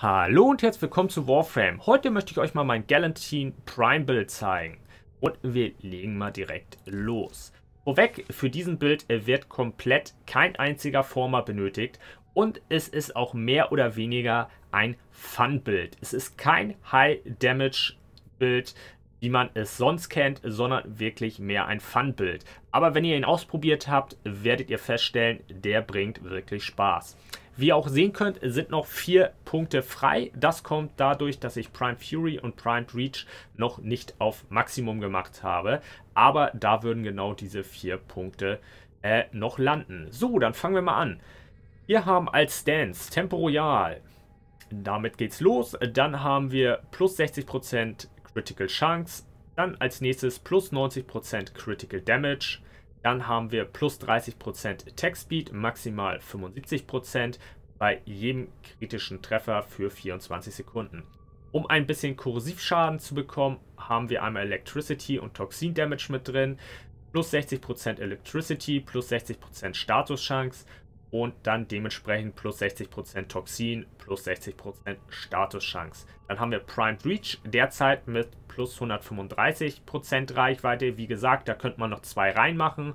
Hallo und herzlich willkommen zu Warframe. Heute möchte ich euch mal mein Galantine Prime Build zeigen. Und wir legen mal direkt los. Vorweg, für diesen Bild wird komplett kein einziger Former benötigt und es ist auch mehr oder weniger ein fun build Es ist kein high damage build wie man es sonst kennt, sondern wirklich mehr ein fun build Aber wenn ihr ihn ausprobiert habt, werdet ihr feststellen, der bringt wirklich Spaß. Wie ihr auch sehen könnt, sind noch vier Punkte frei. Das kommt dadurch, dass ich Prime Fury und Prime Reach noch nicht auf Maximum gemacht habe. Aber da würden genau diese vier Punkte äh, noch landen. So, dann fangen wir mal an. Wir haben als Stance Tempo Royal. Damit geht's los. Dann haben wir plus 60% Critical Chance. Dann als nächstes plus 90% Critical Damage. Dann haben wir plus 30% Tech Speed, maximal 75% bei jedem kritischen Treffer für 24 Sekunden. Um ein bisschen Kursivschaden zu bekommen, haben wir einmal Electricity und Toxin Damage mit drin. Plus 60% Electricity, plus 60% Statuschance und dann dementsprechend plus 60% Toxin, plus 60% Statuschance. Dann haben wir Primed Reach derzeit mit plus 135% Reichweite. Wie gesagt, da könnte man noch zwei reinmachen.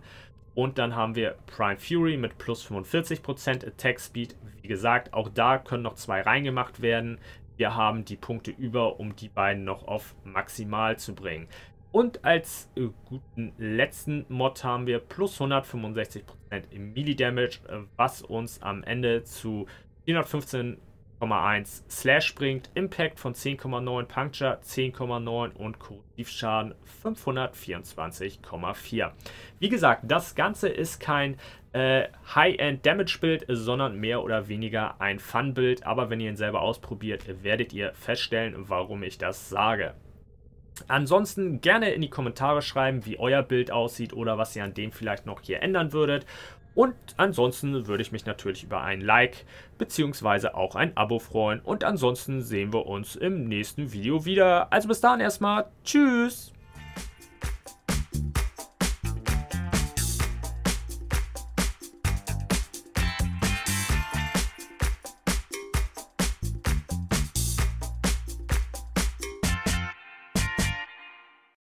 Und dann haben wir Prime Fury mit plus 45% Attack Speed. Wie gesagt, auch da können noch zwei reingemacht werden. Wir haben die Punkte über, um die beiden noch auf maximal zu bringen. Und als äh, guten letzten Mod haben wir plus 165% Melee Damage, äh, was uns am Ende zu 415 10,1 Slash bringt, Impact von 10,9, Puncture 10,9 und Kursivschaden 524,4. Wie gesagt, das Ganze ist kein äh, High-End-Damage-Bild, sondern mehr oder weniger ein Fun-Bild. Aber wenn ihr ihn selber ausprobiert, werdet ihr feststellen, warum ich das sage. Ansonsten gerne in die Kommentare schreiben, wie euer Bild aussieht oder was ihr an dem vielleicht noch hier ändern würdet. Und ansonsten würde ich mich natürlich über ein Like bzw. auch ein Abo freuen. Und ansonsten sehen wir uns im nächsten Video wieder. Also bis dann erstmal. Tschüss.